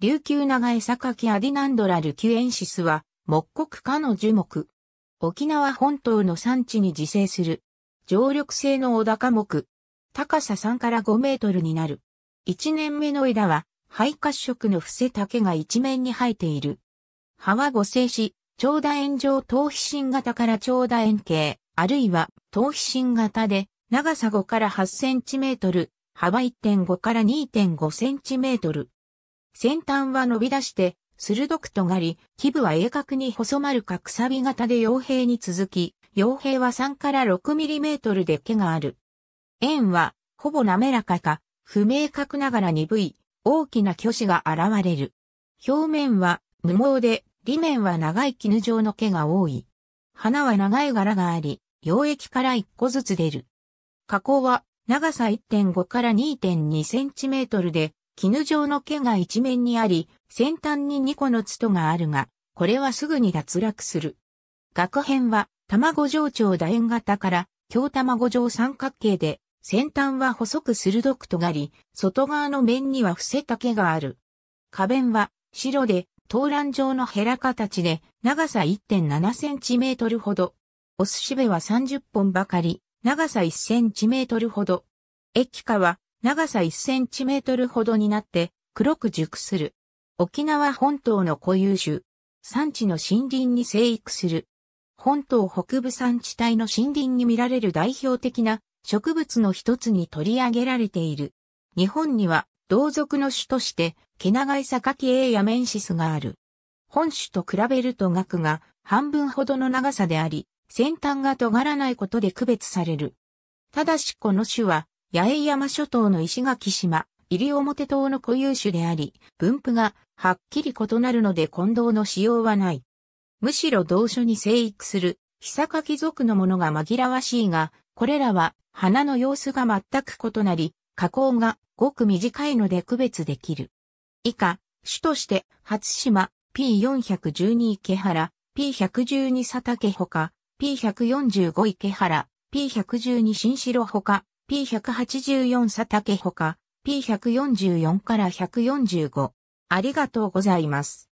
琉球長江榊アディナンドラルキュエンシスは、木国科の樹木。沖縄本島の産地に自生する。常緑性の小高木。高さ3から5メートルになる。1年目の枝は、肺褐色の伏せ竹が一面に生えている。葉は五星し、長楕円状頭皮芯型から長楕円形、あるいは頭皮芯型で、長さ5から8センチメートル、幅1.5から2.5センチメートル。先端は伸び出して、鋭く尖り、基部は鋭角に細丸かくさび型で傭兵に続き、傭兵は3から6ミリメートルで毛がある。円は、ほぼ滑らかか、不明確ながら鈍い、大きな虚子が現れる。表面は無毛で、裏面は長い絹状の毛が多い。花は長い柄があり、溶液から1個ずつ出る。加工は長さ1.5から2.2センチメートルで、絹状の毛が一面にあり、先端に2個の筒があるが、これはすぐに脱落する。額片は、卵状長楕円型から、強卵状三角形で、先端は細く鋭く尖り、外側の面には伏せた毛がある。花弁は、白で、東卵状のヘラ形で、長さ1.7センチメートルほど。お寿司部は30本ばかり、長さ1センチメートルほど。液化は長さ1センチメートルほどになって黒く熟する。沖縄本島の固有種、産地の森林に生育する。本島北部産地帯の森林に見られる代表的な植物の一つに取り上げられている。日本には同族の種として、毛長いキエイヤメンシスがある。本種と比べると額が半分ほどの長さであり、先端が尖らないことで区別される。ただしこの種は八重山諸島の石垣島、西表島の固有種であり、分布がはっきり異なるので混同の使用はない。むしろ同所に生育する、久サカ族のものが紛らわしいが、これらは花の様子が全く異なり、加工がごく短いので区別できる。以下、主として、初島、P412 池原、P112 佐竹ほか、P145 池原、P112 新城ほか、P184 佐竹ほか、P144 から145。ありがとうございます。